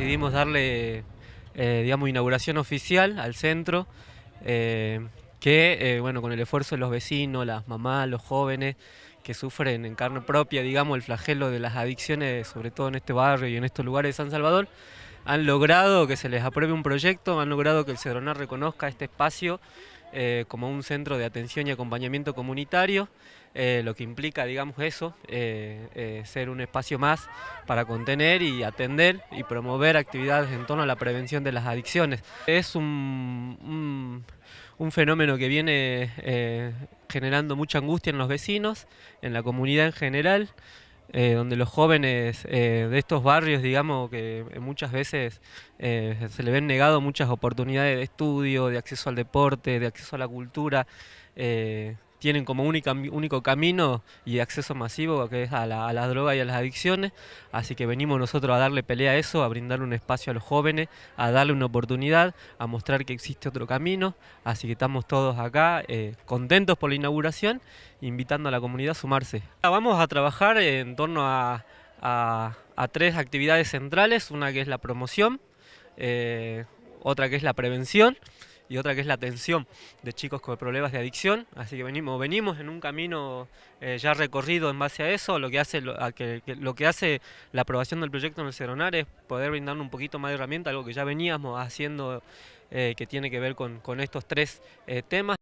decidimos darle, eh, digamos, inauguración oficial al centro, eh, que, eh, bueno, con el esfuerzo de los vecinos, las mamás, los jóvenes, que sufren en carne propia, digamos, el flagelo de las adicciones, sobre todo en este barrio y en estos lugares de San Salvador, han logrado que se les apruebe un proyecto, han logrado que el Cedronar reconozca este espacio eh, como un centro de atención y acompañamiento comunitario, eh, lo que implica, digamos, eso, eh, ser un espacio más para contener y atender y promover actividades en torno a la prevención de las adicciones. Es un, un fenómeno que viene generando mucha angustia en los vecinos, en la comunidad en general, eh, donde los jóvenes eh, de estos barrios, digamos, que muchas veces eh, se le ven negado muchas oportunidades de estudio, de acceso al deporte, de acceso a la cultura tienen como único camino y acceso masivo que es a, las drogas y a las adicciones, así que venimos nosotros a darle pelea a eso, a brindar un espacio a los jóvenes, a darle una oportunidad, a mostrar que existe otro camino, así que estamos todos acá eh, contentos por la inauguración, invitando a la comunidad a sumarse. Vamos a trabajar en torno a, tres actividades centrales, una que es la promoción, eh, otra que es la prevención, y otra que es la atención de chicos con problemas de adicción. Así que venimos, venimos en un camino eh, ya recorrido en base a eso. Lo que, hace, que, lo que hace la aprobación del proyecto en el Ceronar es poder brindar un poquito más de herramienta, algo que ya veníamos haciendo eh, que tiene que ver con, estos tres eh, temas.